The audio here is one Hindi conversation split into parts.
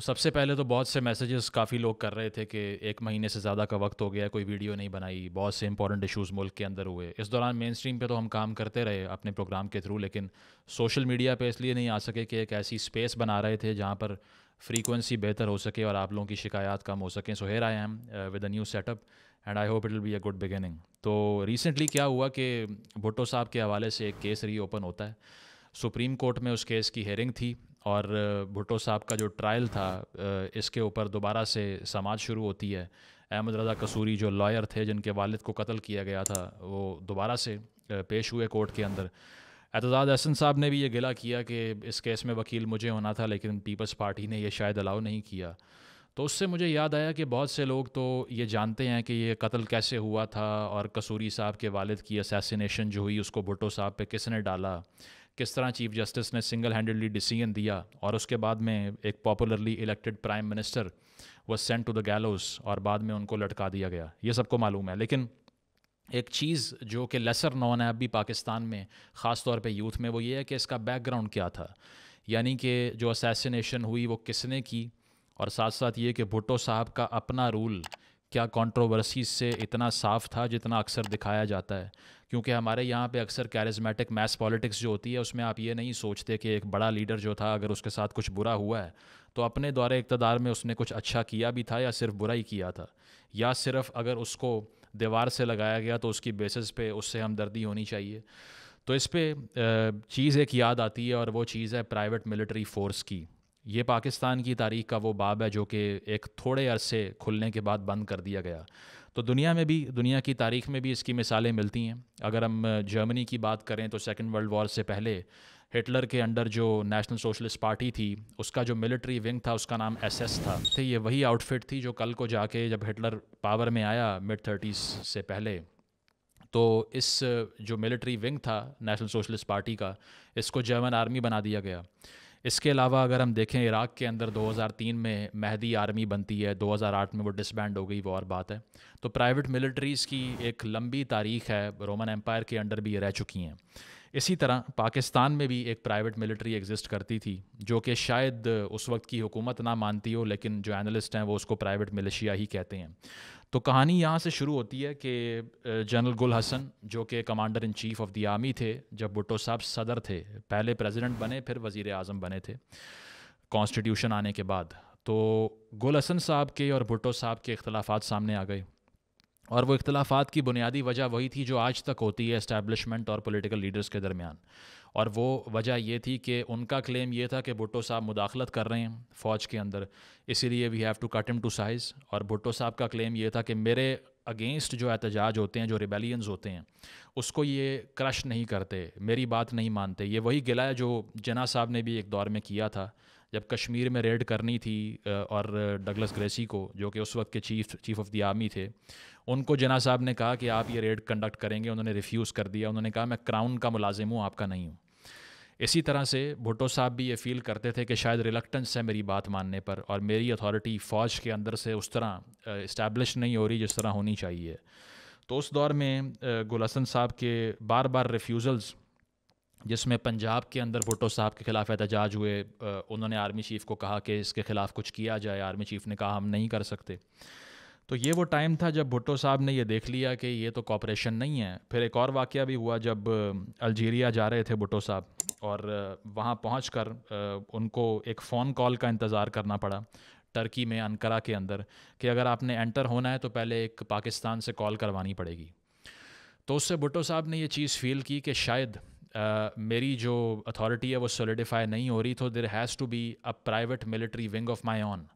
तो सबसे पहले तो बहुत से मैसेजेस काफ़ी लोग कर रहे थे कि एक महीने से ज़्यादा का वक्त हो गया कोई वीडियो नहीं बनाई बहुत से इंपॉर्टेंट इश्यूज़ मुल्क के अंदर हुए इस दौरान मेन स्ट्रीम पर तो हम काम करते रहे अपने प्रोग्राम के थ्रू लेकिन सोशल मीडिया पर इसलिए नहीं आ सके कि एक ऐसी स्पेस बना रहे थे जहाँ पर फ्रीकुनसी बेहतर हो सके और आप लोगों की शिकायत कम हो सकें so here I am with a new setup and I hope it will be a good beginning तो रिसेंटली क्या हुआ कि भुट्टो साहब के हवाले से एक केस रीओपन होता है सुप्रीम कोर्ट में उस केस की हेयरिंग थी और भुटो साहब का जो ट्रायल था इसके ऊपर दोबारा से समाज शुरू होती है अहमद रज़ा कसूरी जो लॉयर थे जिनके वालिद को कत्ल किया गया था वो दोबारा से पेश हुए कोर्ट के अंदर एतजाद अहसन साहब ने भी ये गिला किया कि इस केस में वकील मुझे होना था लेकिन पीपल्स पार्टी ने यह शायद अलाउ नहीं किया तो उससे मुझे याद आया कि बहुत से लोग तो ये जानते हैं कि ये कत्ल कैसे हुआ था और कसूरी साहब के वालिद की असैसिनेशन जो हुई उसको भुटो साहब पे किसने डाला किस तरह चीफ जस्टिस ने सिंगल हैंडेडली डिसीजन दिया और उसके बाद में एक पॉपुलरली इलेक्टेड प्राइम मिनिस्टर वो सेंट टू द गैलोस और बाद में उनको लटका दिया गया ये सबको मालूम है लेकिन एक चीज़ जो कि लेसर नॉन है अभी पाकिस्तान में ख़ास तौर पे यूथ में वो ये है कि इसका बैकग्राउंड क्या था यानी कि जो असैसिनेशन हुई वो किसने की और साथ साथ ये कि भुट्टो साहब का अपना रूल क्या कंट्रोवर्सी से इतना साफ था जितना अक्सर दिखाया जाता है क्योंकि हमारे यहाँ पे अक्सर कैरिज्मेटिक मैस पॉलिटिक्स जो होती है उसमें आप ये नहीं सोचते कि एक बड़ा लीडर जो था अगर उसके साथ कुछ बुरा हुआ है तो अपने दौरे इकतदार में उसने कुछ अच्छा किया भी था या सिर्फ बुरा ही किया था या सिर्फ अगर उसको दीवार से लगाया गया तो उसकी बेसिस पे उससे हमदर्दी होनी चाहिए तो इस पर चीज़ एक याद आती है और वो चीज़ है प्राइवेट मिलिट्री फोर्स की ये पाकिस्तान की तारीख का वो बाब है जो कि एक थोड़े अरसे खुलने के बाद बंद कर दिया गया तो दुनिया में भी दुनिया की तारीख में भी इसकी मिसालें मिलती हैं अगर हम जर्मनी की बात करें तो सेकेंड वर्ल्ड वॉर से पहले हिटलर के अंडर जो नेशनल सोशलिस्ट पार्टी थी उसका जो मिलिट्री विंग था उसका नाम एसएस था तो ये वही आउटफिट थी जो कल को जाके जब हिटलर पावर में आया मिड थर्टीज़ से पहले तो इस जो मिलिट्री विंग था नेशनल सोशलिस्ट पार्टी का इसको जर्मन आर्मी बना दिया गया इसके अलावा अगर हम देखें इराक़ के अंदर 2003 में महदी आर्मी बनती है 2008 में वो डिसबैंड हो गई वो और बात है तो प्राइवेट मिलिट्रीज़ की एक लंबी तारीख है रोमन एम्पायर के अंडर भी रह चुकी हैं इसी तरह पाकिस्तान में भी एक प्राइवेट मिलिट्री एग्जिस्ट करती थी जो कि शायद उस वक्त की हुकूमत ना मानती हो लेकिन जो एनालिस्ट हैं वो उसको प्राइवेट मिलिशिया ही कहते हैं तो कहानी यहाँ से शुरू होती है कि जनरल गुल हसन जो कि commander in chief of the army थे जब भुट्टो साहब सदर थे पहले प्रेसिडेंट बने फिर वज़ी अजम बने थे कॉन्स्टिट्यूशन आने के बाद तो गुल हसन साहब के और भुट्टो साहब के अख्तलाफा सामने आ गए और वो इख्तलाफात की बुनियादी वजह वही थी जो आज तक होती है इस्टेबलिशमेंट और पोलिटिकल लीडर्स के दरमियान और वो वजह ये थी कि उनका क्लेम ये था कि भुट्टो साहब मुदाखलत कर रहे हैं फ़ौज के अंदर इसीलिए वी हैव टू कट इम टू साइज़ और भुट्टो साहब का क्लेम ये था कि मेरे अगेंस्ट जो एहतजाज होते हैं जो रिबेलियंस होते हैं उसको ये क्रश नहीं करते मेरी बात नहीं मानते ये वही गिला है जो जना साहब ने भी एक दौर में किया था जब कश्मीर में रेड करनी थी और डगलस ग्रेसी को जो कि उस वक्त के chief chief of the army थे उनको जना साहब ने कहा कि आप ये रेड कंडक्ट करेंगे उन्होंने रिफ्यूज़ कर दिया उन्होंने कहा मैं क्राउन का मुलाजिम हूँ आपका नहीं हूँ इसी तरह से भुटो साहब भी ये फील करते थे कि शायद रिलक्टेंस है मेरी बात मानने पर और मेरी अथॉरिटी फ़ौज के अंदर से उस तरह इस्टेब्लिश नहीं हो रही जिस तरह होनी चाहिए तो उस दौर में गुल हसन साहब के बार बार रिफ्यूज़ल्स जिसमें पंजाब के अंदर भुटो साहब के ख़िलाफ़ एहतजाज हुए उन्होंने आर्मी चीफ़ को कहा कि इसके ख़िलाफ़ कुछ किया जाए आर्मी चीफ़ ने कहा हम नहीं कर सकते तो ये वो टाइम था जब भुट्टो साहब ने ये देख लिया कि ये तो कॉपरेशन नहीं है फिर एक और वाक़ भी हुआ जब अलजीरिया जा रहे थे भुट्टो साहब और वहाँ पहुँच उनको एक फ़ोन कॉल का इंतज़ार करना पड़ा टर्की में अनकरा के अंदर कि अगर आपने एंटर होना है तो पहले एक पाकिस्तान से कॉल करवानी पड़ेगी तो उससे भुट्टो साहब ने ये चीज़ फील की कि शायद Uh, मेरी जो अथॉरिटी है वो सोलिडिफाई नहीं हो रही तो there has to be a private military wing of my own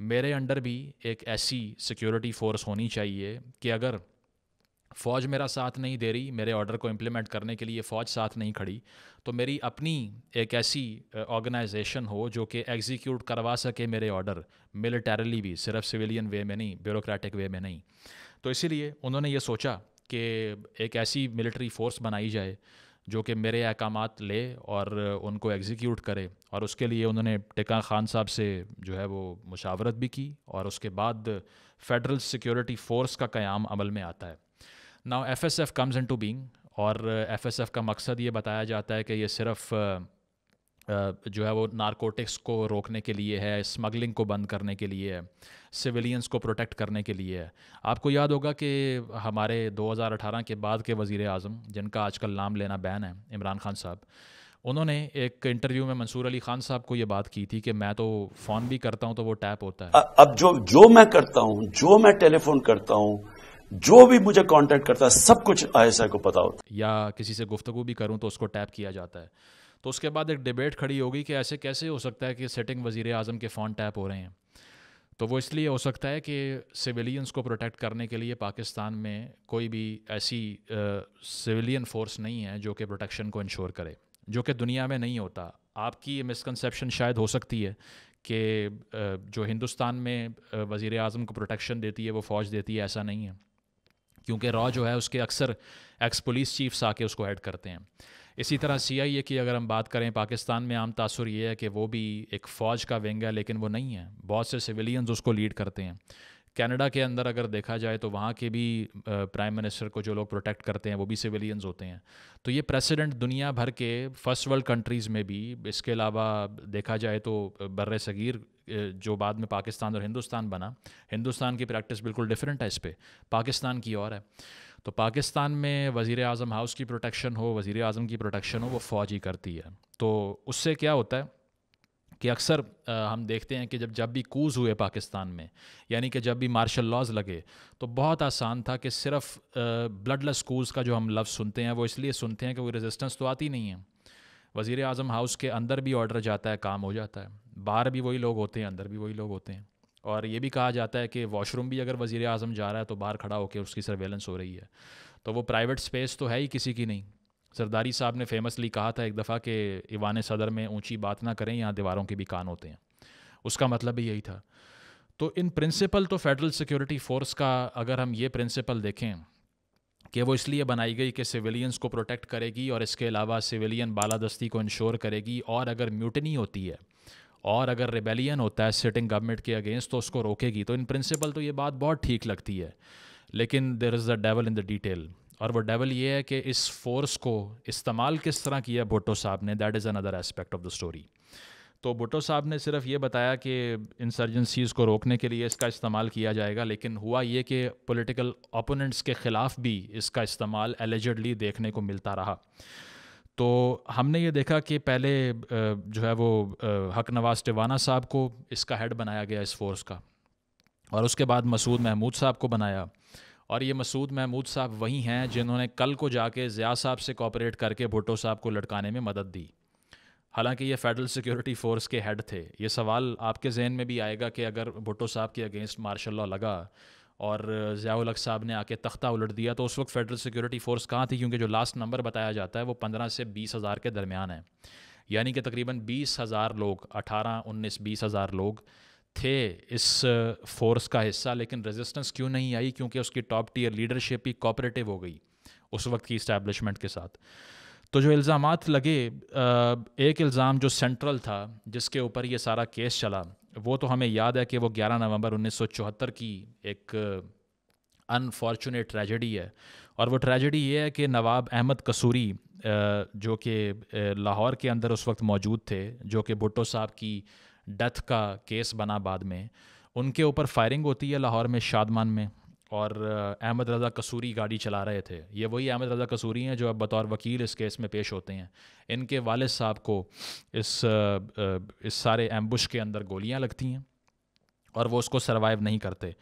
मेरे अंडर भी एक ऐसी सिक्योरिटी फोर्स होनी चाहिए कि अगर फ़ौज मेरा साथ नहीं दे रही मेरे ऑर्डर को इम्प्लीमेंट करने के लिए फ़ौज साथ नहीं खड़ी तो मेरी अपनी एक ऐसी ऑर्गेनाइजेशन हो जो कि एग्जीक्यूट करवा सके मेरे ऑर्डर मिलिटरली भी सिर्फ सिविलियन वे में नहीं ब्यूरोक्रेटिक वे में नहीं तो इसीलिए उन्होंने ये सोचा कि एक ऐसी मिलिट्री फोर्स बनाई जाए जो कि मेरे अहकाम ले और उनको एग्जीक्यूट करे और उसके लिए उन्होंने टिका खान साहब से जो है वो मुशावरत भी की और उसके बाद फेडरल सिक्योरिटी फ़ोर्स का क़्याम अमल में आता है now F S F comes into टू बींग और एफ एस एफ़ का मकसद ये बताया जाता है कि ये सिर्फ़ जो है वो नारकोटिक्स को रोकने के लिए है स्मगलिंग को बंद करने के लिए है सिविलियंस को प्रोटेक्ट करने के लिए है आपको याद होगा कि हमारे 2018 के बाद के वज़ी अजम जिनका आजकल नाम लेना बैन है इमरान खान साहब उन्होंने एक इंटरव्यू में मंसूर अली खान साहब को ये बात की थी कि मैं तो फ़ोन भी करता हूँ तो वो टैप होता है अब जो जो मैं करता हूँ जो मैं टेलीफोन करता हूँ जो भी मुझे कांटेक्ट करता है सब कुछ आई को पता होता है या किसी से गुफ्तगु भी करूँ तो उसको टैप किया जाता है तो उसके बाद एक डिबेट खड़ी होगी कि ऐसे कैसे हो सकता है कि सिटिंग वज़ी अजम के फ़ोन टैप हो रहे हैं तो वो इसलिए हो सकता है कि सिविलियंस को प्रोटेक्ट करने के लिए पाकिस्तान में कोई भी ऐसी सिविलियन फोर्स नहीं है जो कि प्रोटेक्शन को इंश्योर करे जो कि दुनिया में नहीं होता आपकी ये मिसकनसेप्शन शायद हो सकती है कि जो हिंदुस्तान में वज़ी अजम को प्रोटेक्शन देती है वो फ़ौज देती है ऐसा नहीं है क्योंकि रॉ जो है उसके अक्सर एक्स पुलिस चीफ्स आके उसको हेड करते हैं इसी तरह सी आई ए की अगर हम बात करें पाकिस्तान में आम तासर ये है कि वो भी एक फ़ौज का विंग है लेकिन वो नहीं है बहुत से सिविलियंस उसको लीड करते हैं कनाडा के अंदर अगर देखा जाए तो वहाँ के भी प्राइम मिनिस्टर को जो लोग प्रोटेक्ट करते हैं वो भी सिविलियंस होते हैं तो ये प्रेसिडेंट दुनिया भर के फर्स्ट वर्ल्ड कंट्रीज़ में भी इसके अलावा देखा जाए तो बर सगीर जो बाद में पाकिस्तान और हिंदुस्तान बना हिंदुस्तान की प्रैक्टिस बिल्कुल डिफरेंट है इस पर पाकिस्तान की और है तो पाकिस्तान में वज़ी अजम हाउस की प्रोटेक्शन हो वज़ी अजम की प्रोटेक्शन हो वो फ़ौज ही करती है तो उससे क्या होता है कि अक्सर हम देखते हैं कि जब जब भी कूज़ हुए पाकिस्तान में यानी कि जब भी मार्शल लॉज लगे तो बहुत आसान था कि सिर्फ ब्लडलेस कूज़ का जो हम लफ्ज़ सुनते हैं वो इसलिए सुनते हैं कि वो रेजिस्टेंस तो आती नहीं है वज़ी अजम हाउस के अंदर भी ऑर्डर जाता है काम हो जाता है बाहर भी वही लोग होते हैं अंदर भी वही लोग होते हैं और ये भी कहा जाता है कि वॉशरूम भी अगर वज़ी अजम जा रहा है तो बाहर खड़ा होकर उसकी सर्वेलेंस हो रही है तो वो प्राइवेट स्पेस तो है ही किसी की नहीं सरदारी साहब ने फेमसली कहा था एक दफ़ा कि ईवान सदर में ऊंची बात ना करें यहाँ दीवारों के भी कान होते हैं उसका मतलब भी यही था तो इन प्रिंसिपल तो फेडरल सिक्योरिटी फोर्स का अगर हम ये प्रिंसिपल देखें कि वो इसलिए बनाई गई कि सिविलियंस को प्रोटेक्ट करेगी और इसके अलावा सिविलियन बालादस्ती को इंश्योर करेगी और अगर म्यूटनी होती है और अगर रिबेलियन होता है सिटिंग गवर्नमेंट के अगेंस्ट तो उसको रोकेगी तो इन प्रिंसिपल तो ये बात बहुत ठीक लगती है लेकिन there is the devil in the detail और वो डेवल ये है कि इस फोर्स को इस्तेमाल किस तरह किया भुट्टो साहब ने that is another aspect of the story तो भुट्टो साहब ने सिर्फ ये बताया कि इंसर्जेंसीज़ को रोकने के लिए इसका इस्तेमाल किया जाएगा लेकिन हुआ ये कि पॉलिटिकल ओपोनेंट्स के ख़िलाफ़ भी इसका इस्तेमाल एलिजडली देखने को मिलता रहा तो हमने ये देखा कि पहले जो है वो हक नवाज टिवाना साहब को इसका हेड बनाया गया इस फोर्स का और उसके बाद मसूद महमूद साहब को बनाया और ये मसूद महमूद साहब वही हैं जिन्होंने कल को जाके ज़िया साहब से कॉपरेट करके भुट्टो साहब को लटकाने में मदद दी हालांकि ये फेडरल सिक्योरिटी फोर्स के हेड थे ये सवाल आपके जहन में भी आएगा कि अगर भुट्टो साहब के अगेंस्ट मार्शल लॉ लगा और ज़ियाउलक साहब ने आके तख्ता उलट दिया तो उस वक्त फेडरल सिक्योरिटी फ़ोर्स कहाँ थी क्योंकि जो लास्ट नंबर बताया जाता है वो पंद्रह से बीस हज़ार के दरमियान है यानी कि तकरीबन बीस हज़ार लोग अठारह उन्नीस बीस हज़ार लोग थे इस फोर्स का हिस्सा लेकिन रेजिस्टेंस क्यों नहीं आई क्योंकि उसकी टॉप टीयर लीडरशिप ही कॉपरेटिव हो गई उस वक्त की इस्टेबलिशमेंट के साथ तो जो इल्ज़ाम लगे एक इल्ज़ाम जो सेंट्रल था जिसके ऊपर ये सारा केस चला वो तो हमें याद है कि वो 11 नवंबर 1974 की एक अनफॉर्चुनेट uh, ट्रेजडी है और वो ट्रेजडी ये है कि नवाब अहमद कसूरी uh, जो कि uh, लाहौर के अंदर उस वक्त मौजूद थे जो कि भुट्टो साहब की डेथ का केस बना बाद में उनके ऊपर फायरिंग होती है लाहौर में शादमान में और अहमद रज़ा कसूरी गाड़ी चला रहे थे ये वही अहमद रज़ा कसूरी हैं जो अब बतौर वकील इस केस में पेश होते हैं इनके वालद साहब को इस इस सारे एम्बुश के अंदर गोलियां लगती हैं और वो उसको सर्वाइव नहीं करते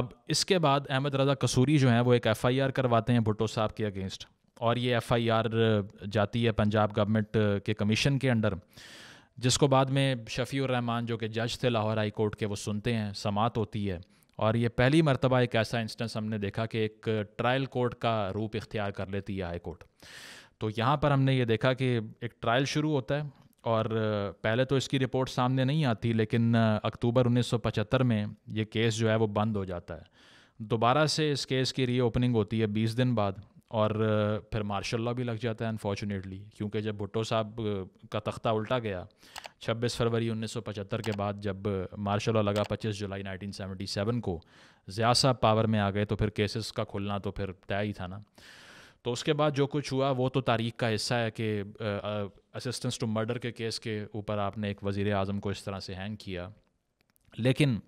अब इसके बाद अहमद रज़ा कसूरी जो हैं वो एक एफ़ करवाते हैं भुट्टो साहब के अगेंस्ट और ये एफ़ जाती है पंजाब गवर्नमेंट के कमीशन के अंडर जिसको बाद में शफ़ी रहमान जो कि जज थे लाहौर हाई कोर्ट के वो सुनते हैं समात होती है और ये पहली मरतबा एक ऐसा इंस्टेंस हमने देखा कि एक ट्रायल कोर्ट का रूप इख्तियार कर लेती है हाई कोर्ट तो यहाँ पर हमने ये देखा कि एक ट्रायल शुरू होता है और पहले तो इसकी रिपोर्ट सामने नहीं आती लेकिन अक्टूबर 1975 में ये केस जो है वो बंद हो जाता है दोबारा से इस केस की रीओपनिंग होती है 20 दिन बाद और फिर मार्शल लॉ भी लग जाता है अनफॉर्चुनेटली क्योंकि जब भुट्टो साहब का तख्ता उल्टा गया 26 फरवरी 1975 के बाद जब मार्शल लॉ लगा 25 जुलाई 1977 को ज़िया साहब पावर में आ गए तो फिर केसेस का खुलना तो फिर तय ही था ना तो उसके बाद जो कुछ हुआ वो तो तारीख का हिस्सा है कि असिस्टेंस टू मर्डर के केस के ऊपर आपने एक वज़ी अजम को इस तरह से हैंग किया लेकिन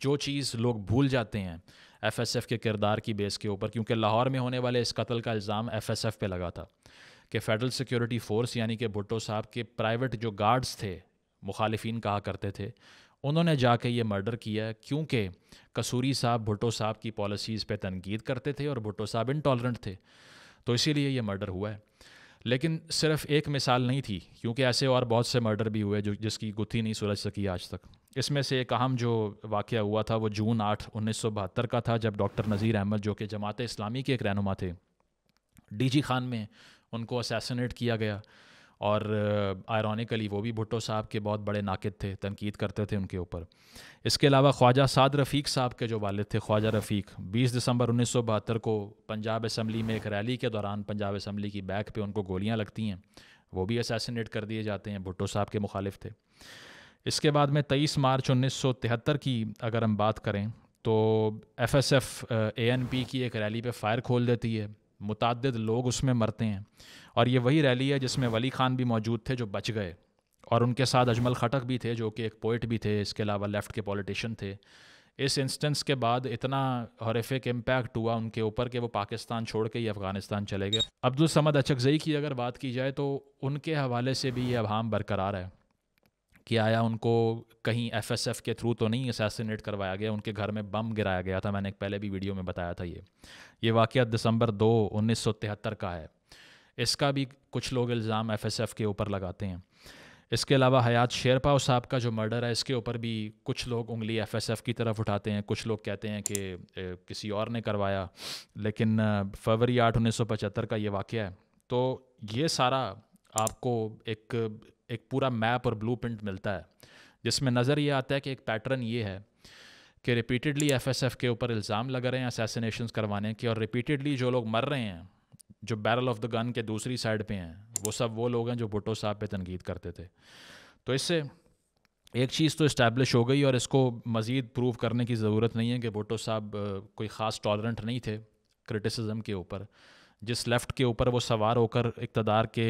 जो चीज़ लोग भूल जाते हैं एफ के किरदार की बेस के ऊपर क्योंकि लाहौर में होने वाले इस कत्ल का इल्ज़ाम एफ पे लगा था कि फेडरल सिक्योरिटी फ़ोर्स यानी कि भुट्टो साहब के प्राइवेट जो गार्ड्स थे मुखालफी कहा करते थे उन्होंने जाके ये मर्डर किया क्योंकि कसूरी साहब भुट्टो साहब की पॉलिसीज़ पे तनकीद करते थे और भुट्टो साहब इनटॉलरेंट थे तो इसीलिए ये मर्डर हुआ है लेकिन सिर्फ एक मिसाल नहीं थी क्योंकि ऐसे और बहुत से मर्डर भी हुए जो जिसकी गुत्थी नहीं सुलझ सकी आज तक इसमें से एक अहम जो वाक़ हुआ था वो जून आठ उन्नीस का था जब डॉक्टर नज़ीर अहमद जो कि जमात इस्लामी के एक रहनुमा थे जी खान में उनको असैसिनेट किया गया और आयरॉनिकली वो भी भुट्टो साहब के बहुत बड़े नाकद थे तनकीद करते थे उनके ऊपर इसके अलावा ख्वाजा साद रफ़ीक साहब के जो वालद थे ख्वाजा रफ़ीक 20 दिसंबर उन्नीस को पंजाब असम्बली में एक रैली के दौरान पंजाब असम्बली की बैक पे उनको गोलियां लगती हैं वो भी असैसिनेट कर दिए जाते हैं भुट्टो साहब के मुखालिफ थे इसके बाद में 23 मार्च 1973 की अगर हम बात करें तो F S F A N P की एक रैली पे फायर खोल देती है मुतद लोग उसमें मरते हैं और ये वही रैली है जिसमें वली खान भी मौजूद थे जो बच गए और उनके साथ अजमल खटक भी थे जो कि एक पोइट भी थे इसके अलावा लेफ़्ट के पॉलिटिशियन थे इस इंस्टेंस के बाद इतना हॉरिफिक इम्पैक्ट हुआ उनके ऊपर कि वो पाकिस्तान छोड़ के ही अफ़गानिस्तान चले गए अब्दुल समद अचकजई की अगर बात की जाए तो उनके हवाले से भी ये अभाम बरकरार है कि आया उनको कहीं एफ के थ्रू तो नहीं असैसिनेट करवाया गया उनके घर में बम गिराया गया था मैंने पहले भी वीडियो में बताया था ये ये वाक़ दिसंबर दो उन्नीस का है इसका भी कुछ लोग इल्ज़ाम एफ के ऊपर लगाते हैं इसके अलावा हयात शेरपाव साहब का जो मर्डर है इसके ऊपर भी कुछ लोग उंगली एफ़ की तरफ उठाते हैं कुछ लोग कहते हैं कि किसी और ने करवाया लेकिन फरवरी आठ उन्नीस सौ पचहत्तर का ये वाक़ है तो ये सारा आपको एक एक पूरा मैप और ब्लू मिलता है जिसमें नज़र ये आता है कि एक पैटर्न ये है कि रिपीटेडली एफ के ऊपर इल्ज़ाम लग रहे हैं असैसिनेशन करवाने के और रिपीटेडली जो लोग मर रहे हैं जो बैरल ऑफ द गन के दूसरी साइड पे हैं वो सब वो लोग हैं जो भुटो साहब पे तनकीद करते थे तो इससे एक चीज़ तो इस्टेब्लिश हो गई और इसको मज़ीद प्रूव करने की ज़रूरत नहीं है कि भुटो साहब कोई ख़ास टॉलरेंट नहीं थे क्रिटिसिज्म के ऊपर जिस लेफ़्ट के ऊपर वो सवार होकर इकतदार के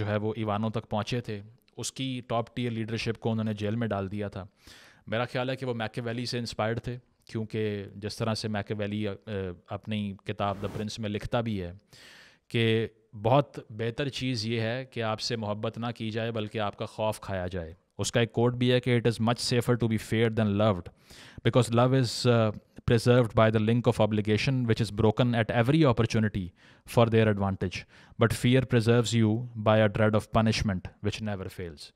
जो है वो ईवानों तक पहुँचे थे उसकी टॉप टीयर लीडरशिप को उन्होंने जेल में डाल दिया था मेरा ख्याल है कि वो मैके वैली से इंस्पायर्ड थे क्योंकि जिस तरह से मैके वैली अपनी किताब द प्रिंस में लिखता भी है कि बहुत बेहतर चीज़ ये है कि आपसे मोहब्बत ना की जाए बल्कि आपका खौफ खाया जाए उसका एक कोट भी है कि it is much safer to be fear than loved because love is preserve by the link of obligation which is broken at every opportunity for their advantage but fear preserve you by a dread of punishment which never fails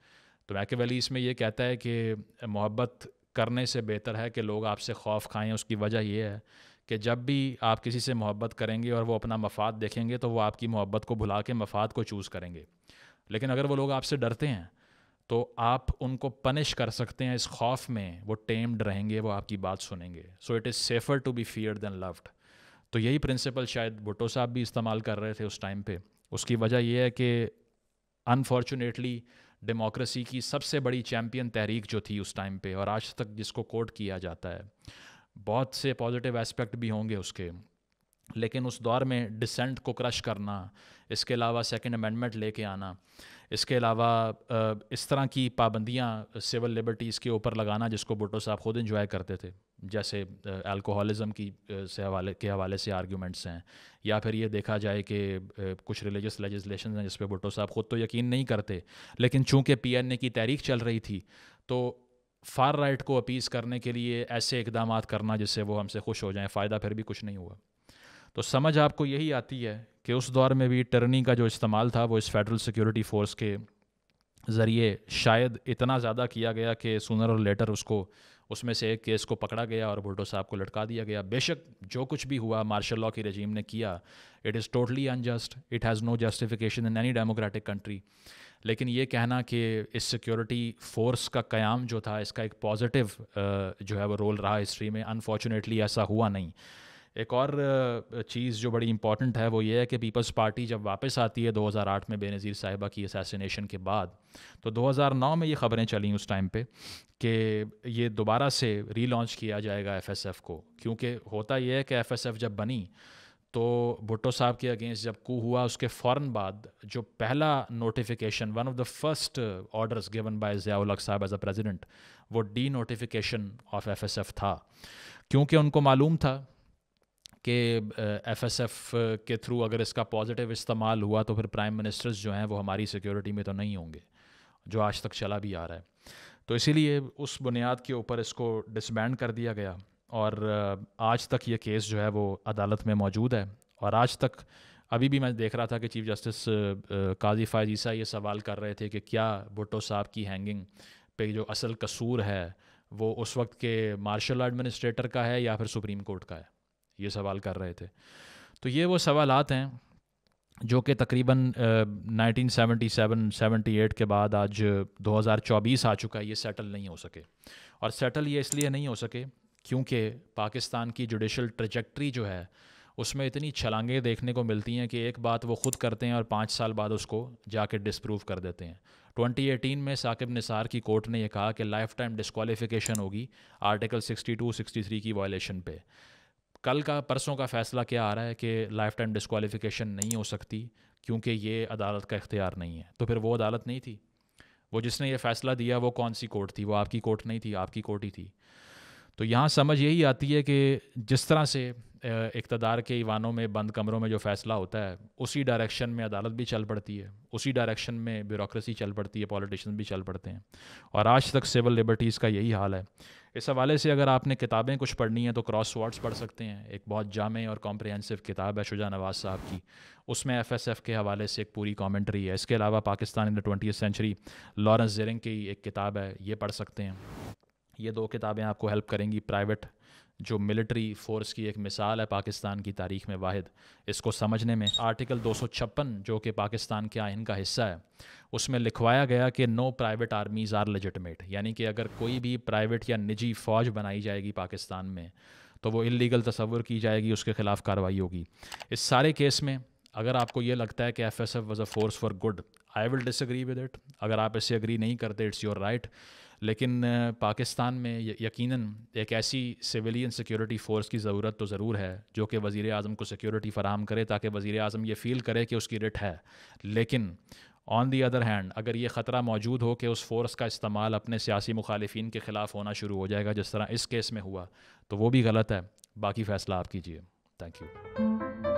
तो वैली इसमें यह कहता है कि मोहब्बत करने से बेहतर है कि लोग आपसे खौफ खाएं उसकी वजह यह है कि जब भी आप किसी से मोहब्बत करेंगे और वो अपना मफाद देखेंगे तो वो आपकी मोहब्बत को भुला के मफाद को चूज़ करेंगे लेकिन अगर वो लोग आपसे डरते हैं तो आप उनको पनिश कर सकते हैं इस खौफ में वो टेम्ड रहेंगे वो आपकी बात सुनेंगे so it is safer to be fear than loved तो यही प्रिंसिपल शायद भुट्टो साहब भी इस्तेमाल कर रहे थे उस टाइम पे उसकी वजह यह है कि अनफॉर्चुनेटली डेमोक्रेसी की सबसे बड़ी चैम्पियन तहरीक जो थी उस टाइम पे और आज तक जिसको कोट किया जाता है बहुत से पॉजिटिव एस्पेक्ट भी होंगे उसके लेकिन उस दौर में डिसेंट को क्रश करना इसके अलावा सेकेंड अमेंडमेंट लेके आना इसके अलावा इस तरह की पाबंदियाँ सिविल लिबर्टीज़ के ऊपर लगाना जिसको भुट्टो साहब खुद इन्जॉय करते थे जैसे अल्कोहलिज्म की से हवाले के हवाले से आर्ग्यूमेंट्स हैं या फिर ये देखा जाए कि कुछ रिलीजियस लेजिस्लेशन हैं जिस पर भुट्टो साहब खुद तो यकीन नहीं करते लेकिन चूंकि ए की तहरीक चल रही थी तो फार राइट को अपीज़ करने के लिए ऐसे इकदाम करना जिससे वो हमसे खुश हो जाएँ फ़ायदा फिर भी कुछ नहीं हुआ तो समझ आपको यही आती है कि उस दौर में भी टर्नी का जो इस्तेमाल था वो इस फेडरल सिक्योरिटी फोर्स के ज़रिए शायद इतना ज़्यादा किया गया कि सुनर और लेटर उसको उसमें से एक केस को पकड़ा गया और भुट्टो साहब को लटका दिया गया बेशक जो कुछ भी हुआ मार्शल लॉ की रजीम ने किया it is totally unjust it has no justification in any democratic country लेकिन ये कहना कि इस सिक्योरिटी फोर्स का क़्याम जो था इसका एक पॉजिटिव जो है वो रोल रहा हिस्ट्री में अनफॉर्चुनेटली ऐसा हुआ नहीं एक और चीज़ जो बड़ी इंपॉर्टेंट है वो ये है कि पीपल्स पार्टी जब वापस आती है 2008 में बेनज़ीर साहिबा की असासिनेशन के बाद तो 2009 में ये ख़बरें चली उस टाइम पे कि ये दोबारा से रीलॉन्च किया जाएगा एफएसएफ को क्योंकि होता ये है कि एफएसएफ जब बनी तो भुट्टो साहब के अगेंस्ट जब कू हुआ उसके फ़ौर बाद जो पहला notification one of the first orders given by Ziaul साहब एज अ प्रेजिडेंट वो डी नोटिफिकेशन ऑफ एफ था क्योंकि उनको मालूम था कि एफ के थ्रू अगर इसका पॉजिटिव इस्तेमाल हुआ तो फिर प्राइम मिनिस्टर्स जो हैं वो हमारी सिक्योरिटी में तो नहीं होंगे जो आज तक चला भी आ रहा है तो इसीलिए उस बुनियाद के ऊपर इसको डिसबैंड कर दिया गया और आज तक ये केस जो है वो अदालत में मौजूद है और आज तक अभी भी मैं देख रहा था कि चीफ जस्टिस काजी फायजीसा ये सवाल कर रहे थे कि क्या भुट्टो साहब की हैंगिंग पे जो असल कसूर है वो उस वक्त के मार्शल एडमिनिस्ट्रेटर का है या फिर सुप्रीम कोर्ट का है ये सवाल कर रहे थे तो ये वो सवालत हैं जो कि तकरीबन नाइनटीन सेवेंटी सेवन एट के बाद आज 2024 आ चुका है ये सेटल नहीं हो सके और सेटल ये इसलिए नहीं हो सके क्योंकि पाकिस्तान की जुडिशल ट्रजेक्ट्री जो है उसमें इतनी छलांगें देखने को मिलती हैं कि एक बात वो ख़ुद करते हैं और पाँच साल बाद उसको जाके डिसप्रूव कर देते हैं 2018 में साकिब निसार की कोर्ट ने यह कहा कि लाइफ टाइम डिसकॉलीफिकेशन होगी आर्टिकल 62, 63 की वायलेशन पे कल का परसों का फैसला क्या आ रहा है कि लाइफ टाइम डिस्कवालिफिकेशन नहीं हो सकती क्योंकि ये अदालत का इख्तियार नहीं है तो फिर वो अदालत नहीं थी वो जिसने ये फ़ैसला दिया वो कौन सी कोर्ट थी वो आपकी कोर्ट नहीं थी आपकी कोर्ट ही थी तो यहाँ समझ यही आती है कि जिस तरह से इकतदार के ईवानों में बंद कमरों में जो फैसला होता है उसी डायरेक्शन में अदालत भी चल पड़ती है उसी डायरेक्शन में ब्यूरोसी चल पड़ती है पॉलिटिशन भी चल पड़ते हैं और आज तक सिविल लिबर्टीज़ का यही हाल है इस हवाले से अगर आपने किताबें कुछ पढ़नी हैं तो क्रॉस वर्ड्स पढ़ सकते हैं एक बहुत जाम और कॉम्प्रहेंसिव किताब है शुजा नवाज साहब की उसमें एफ एस एफ के हवाले से एक पूरी कॉमेंट्री है इसके अलावा Pakistan in the twenty century Lawrence Ziring की एक किताब है ये पढ़ सकते हैं ये दो किताबें आपको हेल्प करेंगी प्राइवेट जो मिलिट्री फोर्स की एक मिसाल है पाकिस्तान की तारीख में वाद इसको समझने में आर्टिकल 256 जो कि पाकिस्तान के आयन का हिस्सा है उसमें लिखवाया गया कि no private armies are legitimate यानी कि अगर कोई भी प्राइवेट या निजी फ़ौज बनाई जाएगी पाकिस्तान में तो वो इलीगल तस्वुर की जाएगी उसके ख़िलाफ़ कार्रवाई होगी इस सारे केस में अगर आपको ये लगता है कि F S F was a force for good I will disagree with it अगर आप इससे अग्री नहीं करते इट्स योर राइट right. लेकिन पाकिस्तान में यकीनन एक ऐसी सिविलियन सिक्योरिटी फ़ोर्स की ज़रूरत तो ज़रूर है जो कि वज़ी अजम को सिक्योरिटी फ़राहम करे ताकि वज़ी अजम ये फ़ील करे कि उसकी रिट है लेकिन ऑन दी अदर हैंड अगर ये ख़तरा मौजूद हो कि उस फोर्स का इस्तेमाल अपने सियासी मुखालफन के ख़िलाफ़ होना शुरू हो जाएगा जिस तरह इस केस में हुआ तो वो भी गलत है बाकी फ़ैसला आप कीजिए थैंक यू